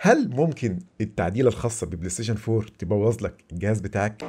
هل ممكن التعديله الخاصه ببلاي ستيشن 4 تبوظ لك الجهاز بتاعك؟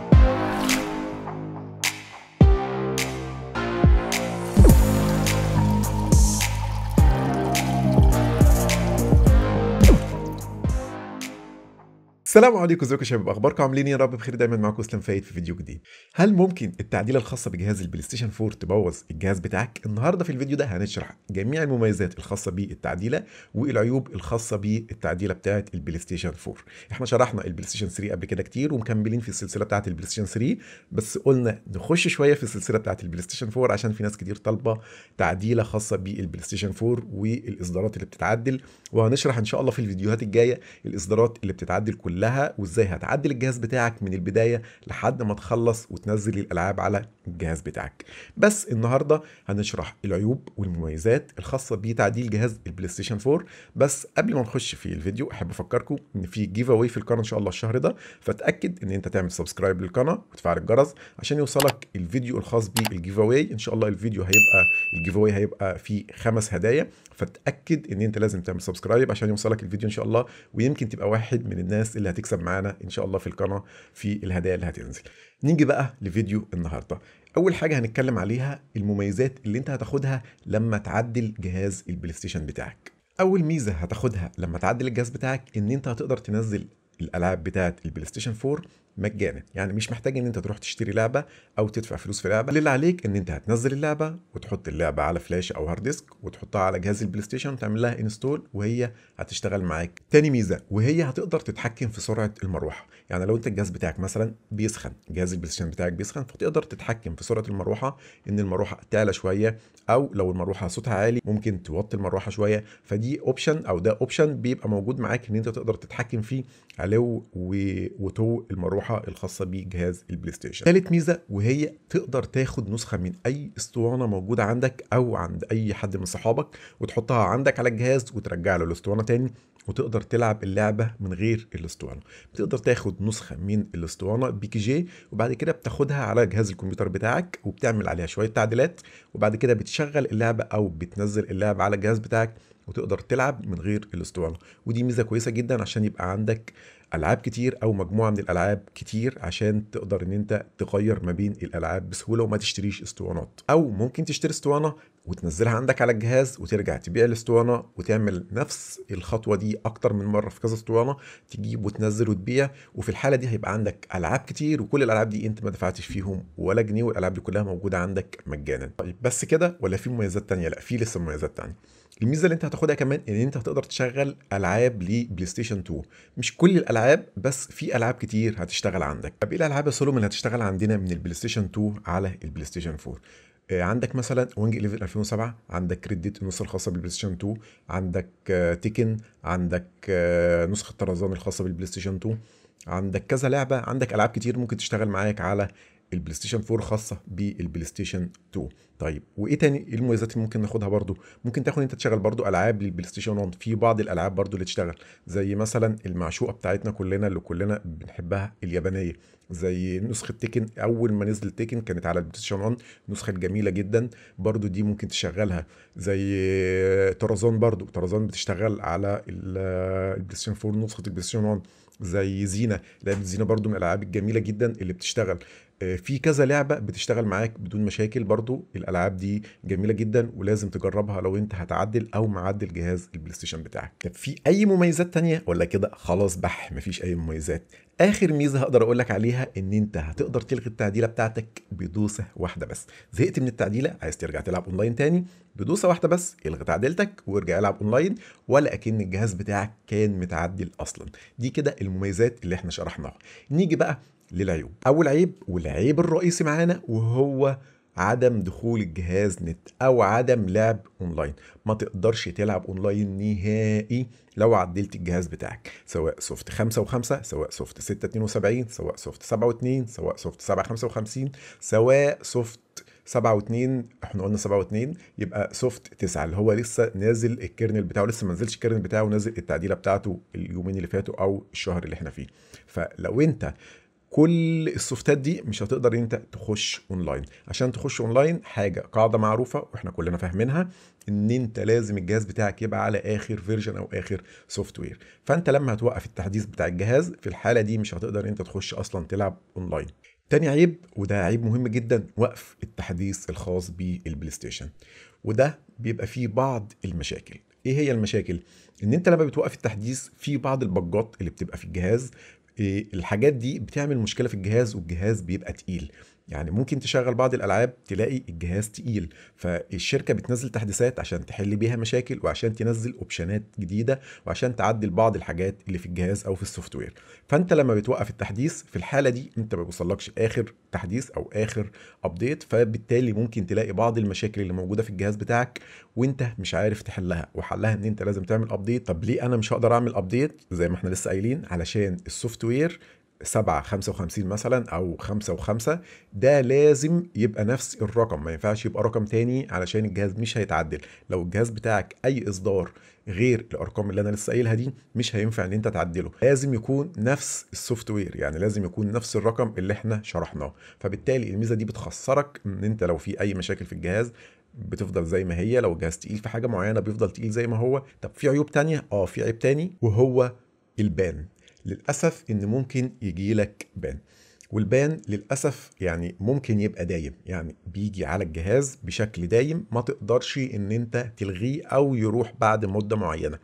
السلام عليكم ازيكم يا شباب اخباركم عاملين إيه؟ يا رب بخير دايما معاكم اسلام فايد في فيديو جديد هل ممكن التعديله الخاصه بجهاز البلاي ستيشن 4 تبوظ الجهاز بتاعك النهارده في الفيديو ده هنشرح جميع المميزات الخاصه بالتعديله والعيوب الخاصه بالتعديله بتاعه البلاي ستيشن 4 احنا شرحنا البلاي ستيشن 3 قبل كده كتير ومكملين في السلسله بتاعه البلاي ستيشن 3 بس قلنا نخش شويه في السلسله بتاعه البلاي ستيشن 4 عشان في ناس كتير طالبه تعديله خاصه بالبلاي ستيشن 4 والاصدارات اللي بتتعدل وهنشرح ان شاء الله في الفيديوهات الجايه الاصدارات اللي بتتعدل كلها كلها وازاي هتعدل الجهاز بتاعك من البدايه لحد ما تخلص وتنزل الالعاب على الجهاز بتاعك بس النهارده هنشرح العيوب والمميزات الخاصه بتعديل جهاز البلاي ستيشن 4 بس قبل ما نخش في الفيديو احب افكركم ان في جيف اواي في القناه ان شاء الله الشهر ده فتاكد ان انت تعمل سبسكرايب للقناه وتفعل الجرس عشان يوصلك الفيديو الخاص بالجيف اواي ان شاء الله الفيديو هيبقى الجيف اواي هيبقى فيه خمس هدايا فتاكد ان انت لازم تعمل سبسكرايب عشان يوصلك الفيديو ان شاء الله ويمكن تبقى واحد من الناس اللي هتكسب معانا ان شاء الله في القناه في الهدايا اللي هتنزل نيجي بقى لفيديو النهارده اول حاجه هنتكلم عليها المميزات اللي انت هتاخدها لما تعدل جهاز البلاي ستيشن بتاعك اول ميزه هتاخدها لما تعدل الجهاز بتاعك ان انت هتقدر تنزل الالعاب بتاعه البلاي ستيشن 4 مجانا يعني مش محتاج ان انت تروح تشتري لعبه او تدفع فلوس في لعبه اللي عليك ان انت هتنزل اللعبه وتحط اللعبه على فلاش او هارد ديسك وتحطها على جهاز البلاي ستيشن وتعمل لها انستول وهي هتشتغل معاك تاني ميزه وهي هتقدر تتحكم في سرعه المروحه يعني لو انت الجهاز بتاعك مثلا بيسخن جهاز البلاي ستيشن بتاعك بيسخن فتقدر تتحكم في سرعه المروحه ان المروحه تعلى شويه او لو المروحه صوتها عالي ممكن توطي المروحه شويه فدي اوبشن او ده اوبشن بيبقى موجود معاك ان انت تقدر تتحكم فيه علو وتو المروحه المروحه الخاصه بجهاز البلاي ستيشن ثالث ميزه وهي تقدر تاخد نسخه من اي اسطوانه موجوده عندك او عند اي حد من صحابك وتحطها عندك على الجهاز وترجع له الاسطوانه تاني وتقدر تلعب اللعبة من غير الاسطوانة بتقدر تاخد نسخة من الاسطوانة بي كي جي وبعد كده بتاخدها على جهاز الكمبيوتر بتاعك وبتعمل عليها شوية تعديلات وبعد كده بتشغل اللعبة أو بتنزل اللعبة على الجهاز بتاعك وتقدر تلعب من غير الاسطوانه ودي ميزه كويسه جدا عشان يبقى عندك العاب كتير او مجموعه من الالعاب كتير عشان تقدر ان انت تغير ما بين الالعاب بسهوله وما تشتريش اسطوانات او ممكن تشتري اسطوانه وتنزلها عندك على الجهاز وترجع تبيع الاسطوانه وتعمل نفس الخطوه دي اكتر من مره في كذا اسطوانه تجيب وتنزل وتبيع وفي الحاله دي هيبقى عندك العاب كتير وكل الالعاب دي انت ما دفعتش فيهم ولا جنيه والالعاب دي كلها موجوده عندك مجانا طيب بس كده ولا في مميزات تانية لا في لسه مميزات تانية الميزه اللي انت هتاخدها كمان ان انت هتقدر تشغل العاب لبلاي ستيشن 2 مش كل الالعاب بس في العاب كتير هتشتغل عندك طب ايه الالعاب يا سولومون اللي هتشتغل عندنا من البلاي ستيشن 2 على البلاي ستيشن 4 آه، عندك مثلا وينج 11 2007 عندك كريديت النسخه الخاصه بالبلاي ستيشن 2 عندك تيكن آه، عندك آه، نسخه طرزان الخاصه بالبلاي ستيشن 2 عندك كذا لعبه عندك العاب كتير ممكن تشتغل معاك على البلاي ستيشن 4 خاصه بالبلاي ستيشن 2 طيب وايه تاني ايه المميزات اللي ممكن ناخدها برضو ممكن تاخد انت تشغل برضو العاب للبلاي ستيشن 1 في بعض الالعاب برضو اللي تشتغل زي مثلا المعشوقه بتاعتنا كلنا اللي كلنا بنحبها اليابانيه زي نسخه تيكن اول ما نزل تيكن كانت على البلاي ستيشن 1 نسخه جميله جدا برضو دي ممكن تشغلها زي طرزان برضو طرزان بتشتغل على البلاي ستيشن 4 نسخه البلاي ستيشن 1 زي زينه لعبه زينه برضو من الالعاب الجميله جدا اللي بتشتغل آه، في كذا لعبه بتشتغل معاك بدون مشاكل برضو الالعاب دي جميله جدا ولازم تجربها لو انت هتعدل او معدل جهاز البلاي ستيشن بتاعك طب في اي مميزات تانية ولا كده خلاص بح مفيش اي مميزات اخر ميزه هقدر اقول لك عليها ان انت هتقدر تلغي التعديله بتاعتك بدوسه واحده بس زهقت من التعديله عايز ترجع تلعب اونلاين تاني بدوسه واحده بس الغي تعديلتك وارجع العب اونلاين ولا اكن الجهاز بتاعك كان متعدل اصلا دي كده المميزات اللي احنا شرحناها نيجي بقى للعيوب اول عيب والعيب الرئيسي معانا وهو عدم دخول الجهاز نت او عدم لعب اونلاين ما تقدرش تلعب اونلاين نهائي لو عدلت الجهاز بتاعك سواء سوفت 5 و5 سواء سوفت 6 72 سواء سوفت 7 و2 سواء سوفت 7 55 سواء سوفت 7 و2 احنا قلنا 7 و2 يبقى سوفت 9 اللي هو لسه نازل الكيرنل بتاعه لسه ما نزلش الكيرنل بتاعه ونازل التعديله بتاعته اليومين اللي فاتوا او الشهر اللي احنا فيه فلو انت كل السوفتات دي مش هتقدر انت تخش اونلاين عشان تخش اونلاين حاجه قاعده معروفه واحنا كلنا فاهمينها ان انت لازم الجهاز بتاعك يبقى على اخر فيرجن او اخر سوفت وير فانت لما هتوقف التحديث بتاع الجهاز في الحاله دي مش هتقدر انت تخش اصلا تلعب اونلاين تاني عيب وده عيب مهم جدا وقف التحديث الخاص بالبلاي ستيشن وده بيبقى فيه بعض المشاكل ايه هي المشاكل ان انت لما بتوقف التحديث في بعض البجات اللي بتبقى في الجهاز آه، الحاجات دي بتعمل مشكله في الجهاز والجهاز بيبقى تقيل يعني ممكن تشغل بعض الالعاب تلاقي الجهاز تقيل فالشركه بتنزل تحديثات عشان تحل بيها مشاكل وعشان تنزل اوبشنات جديده وعشان تعدل بعض الحاجات اللي في الجهاز او في السوفت وير فانت لما بتوقف التحديث في الحاله دي انت ما بيوصلكش اخر تحديث او اخر ابديت فبالتالي ممكن تلاقي بعض المشاكل اللي موجوده في الجهاز بتاعك وانت مش عارف تحلها وحلها ان انت لازم تعمل ابديت طب ليه انا مش هقدر اعمل ابديت زي ما احنا لسه قايلين علشان السوفت وير 7 55 مثلا او 5 و5 ده لازم يبقى نفس الرقم ما ينفعش يبقى رقم تاني علشان الجهاز مش هيتعدل لو الجهاز بتاعك اي اصدار غير الارقام اللي انا لسه قايلها دي مش هينفع ان انت تعدله لازم يكون نفس السوفت وير يعني لازم يكون نفس الرقم اللي احنا شرحناه فبالتالي الميزه دي بتخسرك ان انت لو في اي مشاكل في الجهاز بتفضل زي ما هي لو الجهاز تقيل في حاجه معينه بيفضل تقيل زي ما هو طب في عيوب تانية اه في عيب تاني وهو البان للأسف إن ممكن يجي لك بان والبان للأسف يعني ممكن يبقى دايم يعني بيجي على الجهاز بشكل دايم ما تقدرش إن أنت تلغيه أو يروح بعد مدة معينة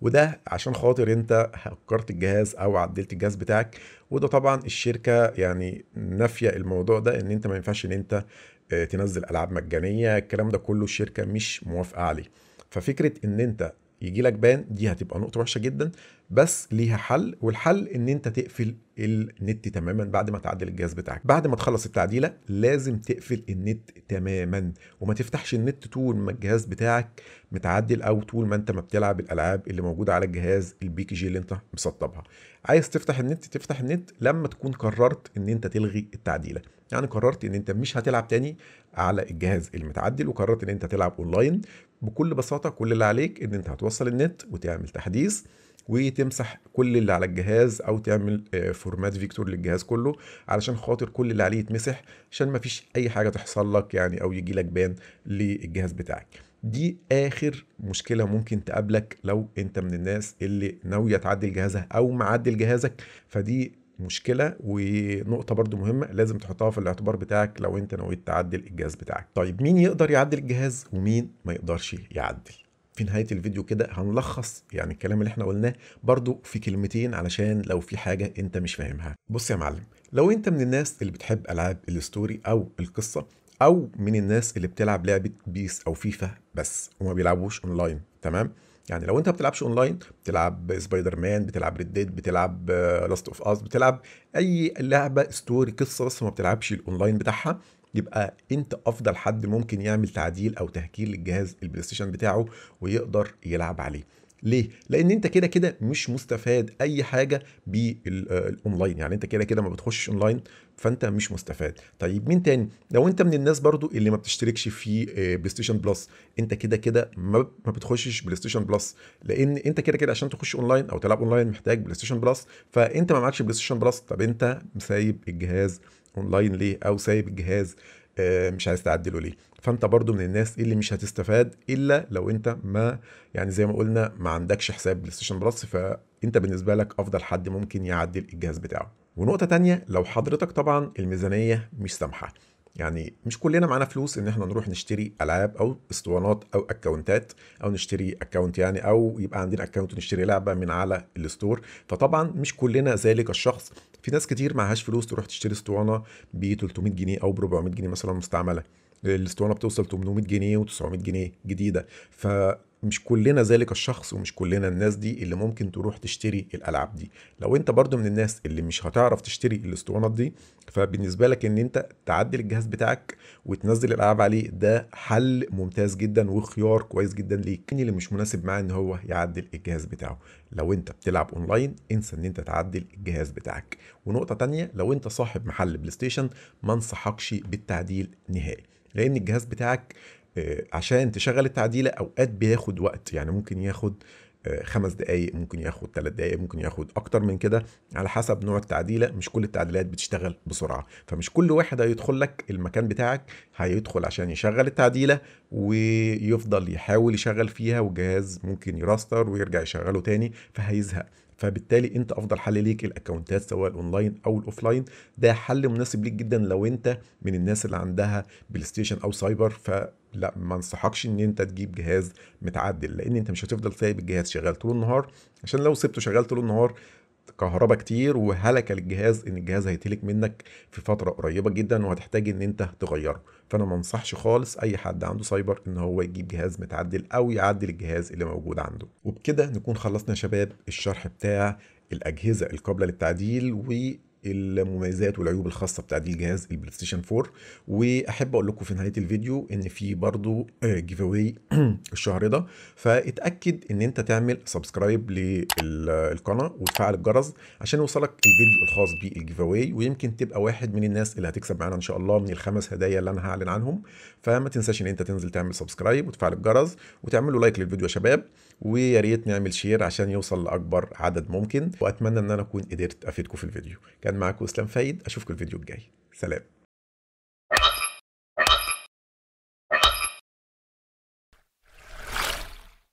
وده عشان خاطر انت هكرت الجهاز او عدلت الجهاز بتاعك وده طبعا الشركه يعني نافيه الموضوع ده ان انت ما ينفعش ان انت آه، تنزل العاب مجانيه الكلام ده كله الشركه مش موافقه عليه ففكره ان انت يجي لك بان دي هتبقى نقطه وحشه جدا بس ليها حل والحل ان انت تقفل النت تماما بعد ما تعدل الجهاز بتاعك بعد ما تخلص التعديله لازم تقفل النت تماما وما تفتحش النت طول ما الجهاز بتاعك متعدل او طول ما انت ما بتلعب الالعاب اللي موجوده على الجهاز كي جي اللي انت مسطبها عايز تفتح النت تفتح النت لما تكون قررت ان انت تلغي التعديله يعني قررت ان انت مش هتلعب تاني على الجهاز المتعدل وقررت ان انت تلعب اونلاين بكل بساطه كل اللي عليك ان انت هتوصل النت وتعمل تحديث وتمسح كل اللي على الجهاز او تعمل فورمات آه، فيكتور للجهاز كله علشان خاطر كل اللي عليه يتمسح عشان ما فيش اي حاجه تحصل لك يعني او يجي لك بان للجهاز بتاعك دي اخر مشكله ممكن تقابلك لو انت من الناس اللي ناويه تعدل جهازها او معدل جهازك فدي مشكله ونقطه برضو مهمه لازم تحطها في الاعتبار بتاعك لو انت نويت تعدل الجهاز بتاعك طيب مين يقدر يعدل الجهاز ومين ما يقدرش يعدل في نهايه الفيديو كده هنلخص يعني الكلام اللي احنا قلناه برضو في كلمتين علشان لو في حاجه انت مش فاهمها بص يا معلم لو انت من الناس اللي بتحب العاب الستوري او القصه او من الناس اللي بتلعب لعبه بيس او فيفا بس وما بيلعبوش اونلاين تمام يعني لو انت ما بتلعبش اونلاين بتلعب سبايدر مان بتلعب ريد ديد بتلعب آه، لاست اوف اس بتلعب اي لعبه ستوري قصه بس ما بتلعبش الاونلاين بتاعها يبقى انت افضل حد ممكن يعمل تعديل او تهكير للجهاز البلاي ستيشن بتاعه ويقدر يلعب عليه ليه؟ لان انت كده كده مش مستفاد اي حاجه بالاونلاين آه، يعني انت كده كده ما بتخشش اونلاين فانت مش مستفاد طيب مين تاني لو انت من الناس برضو اللي ما بتشتركش في بلاي ستيشن بلس انت كده كده ما بتخشش بلاي ستيشن بلس لان انت كده كده عشان تخش اونلاين او تلعب اونلاين محتاج بلاي ستيشن بلس فانت ما معكش بلاي ستيشن بلس طب انت سايب الجهاز اونلاين ليه او سايب الجهاز آه، مش عايز تعدله ليه فانت برضو من الناس اللي مش هتستفاد الا لو انت ما يعني زي ما قلنا ما عندكش حساب بلاي ستيشن بلس فانت بالنسبه لك افضل حد ممكن يعدل الجهاز بتاعه ونقطه تانية لو حضرتك طبعا الميزانيه مش سامحه يعني مش كلنا معانا فلوس ان احنا نروح نشتري العاب او اسطوانات او اكونتات او نشتري اكونت يعني او يبقى عندنا اكونت نشتري لعبه من على الستور فطبعا مش كلنا ذلك الشخص في ناس كتير معهاش فلوس تروح تشتري اسطوانه ب 300 جنيه او ب 400 جنيه مثلا مستعمله الاسطوانه بتوصل 800 جنيه و900 جنيه جديده ف مش كلنا ذلك الشخص ومش كلنا الناس دي اللي ممكن تروح تشتري الالعاب دي لو انت برضو من الناس اللي مش هتعرف تشتري الاسطوانات دي فبالنسبه لك ان انت تعدل الجهاز بتاعك وتنزل الالعاب عليه ده حل ممتاز جدا وخيار كويس جدا ليك اللي مش مناسب معاه ان هو يعدل الجهاز بتاعه لو انت بتلعب اونلاين انسى ان انت تعدل الجهاز بتاعك ونقطه تانية لو انت صاحب محل بلاي ستيشن ما انصحكش بالتعديل نهائي لان الجهاز بتاعك آه، عشان تشغل التعديله اوقات بياخد وقت يعني ممكن ياخد آه، خمس دقايق ممكن ياخد ثلاث دقايق ممكن ياخد اكتر من كده على حسب نوع التعديله مش كل التعديلات بتشتغل بسرعه فمش كل واحد هيدخل لك المكان بتاعك هيدخل عشان يشغل التعديله ويفضل يحاول يشغل فيها والجهاز ممكن يراستر ويرجع يشغله تاني فهيزهق فبالتالي انت افضل حل ليك الاكونتات سواء الاونلاين او الاوفلاين ده حل مناسب ليك جدا لو انت من الناس اللي عندها بلاي ستيشن او سايبر ف لا ما انصحكش ان انت تجيب جهاز متعدل لان انت مش هتفضل سايب الجهاز شغال طول النهار عشان لو سبته شغال طول النهار كهرباء كتير وهلكة للجهاز ان الجهاز هيتهلك منك في فترة قريبة جدا وهتحتاج ان انت تغيره فانا ما انصحش خالص اي حد عنده سايبر ان هو يجيب جهاز متعدل او يعدل الجهاز اللي موجود عنده وبكده نكون خلصنا يا شباب الشرح بتاع الاجهزة القابلة للتعديل و المميزات والعيوب الخاصه بتاع دي الجهاز البلاي ستيشن 4 واحب اقول لكم في نهايه الفيديو ان في برضو جيف آه، اوي الشهر ده فاتاكد ان انت تعمل سبسكرايب للقناه وتفعل الجرس عشان يوصلك الفيديو الخاص بالجيف اوي ويمكن تبقى واحد من الناس اللي هتكسب معانا ان شاء الله من الخمس هدايا اللي انا هعلن عنهم فما تنساش ان انت تنزل تعمل سبسكرايب وتفعل الجرس وتعملوا لايك للفيديو يا شباب ويا ريت نعمل شير عشان يوصل لاكبر عدد ممكن واتمنى ان انا اكون قدرت افيدكم في الفيديو كان معكم اسلام فايد اشوفكم الفيديو الجاي سلام